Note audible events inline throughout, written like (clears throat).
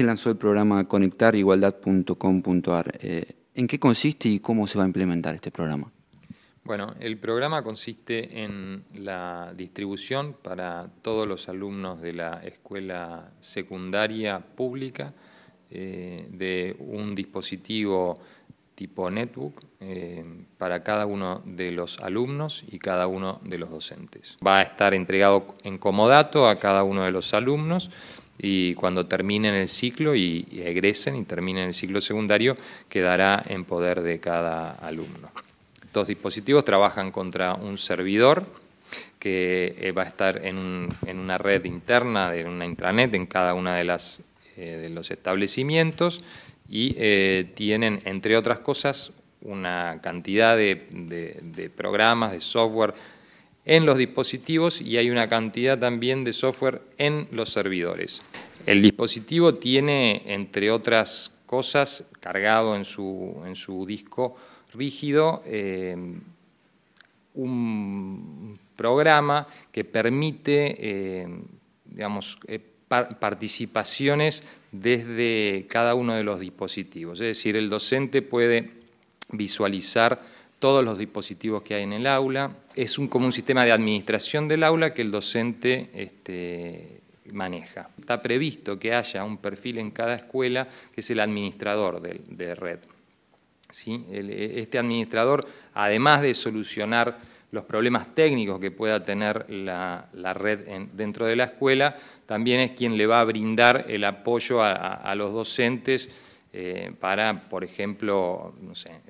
se lanzó el programa conectarigualdad.com.ar. Eh, ¿En qué consiste y cómo se va a implementar este programa? Bueno, el programa consiste en la distribución para todos los alumnos de la escuela secundaria pública eh, de un dispositivo tipo netbook eh, para cada uno de los alumnos y cada uno de los docentes. Va a estar entregado en comodato a cada uno de los alumnos y cuando terminen el ciclo y, egresen y terminen el ciclo secundario, quedará en poder de cada alumno. Estos dispositivos trabajan contra un servidor que eh, va a estar en, una red interna, en una intranet, en cada uno de, eh, de los establecimientos y eh, tienen, entre otras cosas, una cantidad de, programas, de software en los dispositivos y hay una cantidad también de software en los servidores. El dispositivo tiene, entre otras cosas, cargado en su, disco rígido, eh, un programa que permite eh, digamos, eh, participaciones desde cada uno de los dispositivos. Es decir, el docente puede visualizar todos los dispositivos que hay en el aula. Es un, como un sistema de administración del aula que el docente este, maneja. Está previsto que haya un perfil en cada escuela que es el administrador de, red. E, este administrador, además de solucionar los problemas técnicos que pueda tener la, red dentro de la escuela, también es quien le va a brindar el apoyo a, los docentes eh, para, por ejemplo,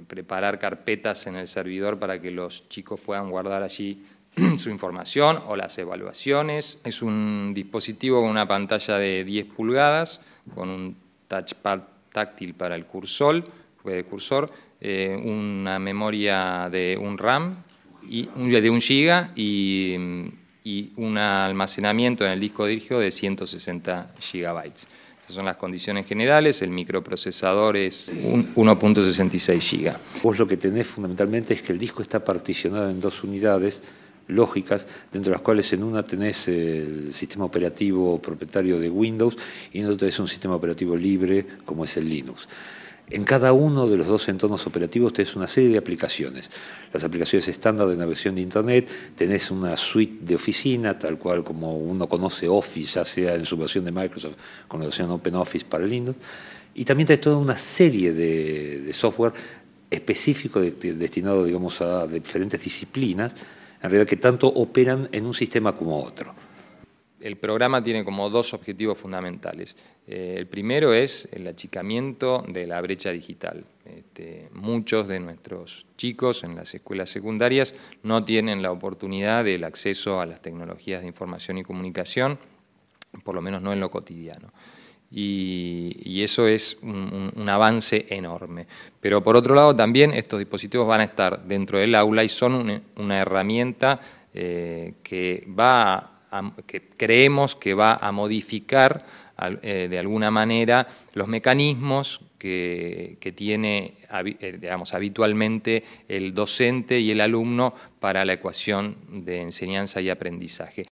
preparar carpetas en el servidor para que los chicos puedan guardar allí (clears throat) su información o las evaluaciones. Es un dispositivo con una pantalla de 10 pulgadas, con un touchpad táctil para el cursor, de cursor eh, una memoria de un RAM y, de un giga y, y, un almacenamiento en el disco dirigido de 160 gigabytes. Esas son las condiciones generales, el microprocesador es 1.66 giga. Vos lo que tenés fundamentalmente es que el disco está particionado en dos unidades, lógicas, dentro de las cuales en una tenés el sistema operativo propietario de Windows y en otra es un sistema operativo libre como es el Linux. En cada uno de los dos entornos operativos tenés una serie de aplicaciones. Las aplicaciones estándar de navegación de Internet, tenés una suite de oficina, tal cual como uno conoce Office, ya sea en su versión de Microsoft con la versión OpenOffice para Linux. Y también tenés toda una serie de, software específico destinado, digamos, a diferentes disciplinas en realidad que tanto operan en un sistema como otro. El programa tiene como dos objetivos fundamentales. Eh, el primero es el achicamiento de la brecha digital. Este, muchos de nuestros chicos en las escuelas secundarias no tienen la oportunidad del acceso a las tecnologías de información y comunicación, por lo menos no en lo cotidiano y, eso es un, avance enorme. Pero por otro lado, también estos dispositivos van a estar dentro del aula y son una herramienta eh, que, creemos que va a modificar eh, de alguna manera los mecanismos que, tiene eh, habitualmente el docente y el alumno para la ecuación de enseñanza y aprendizaje.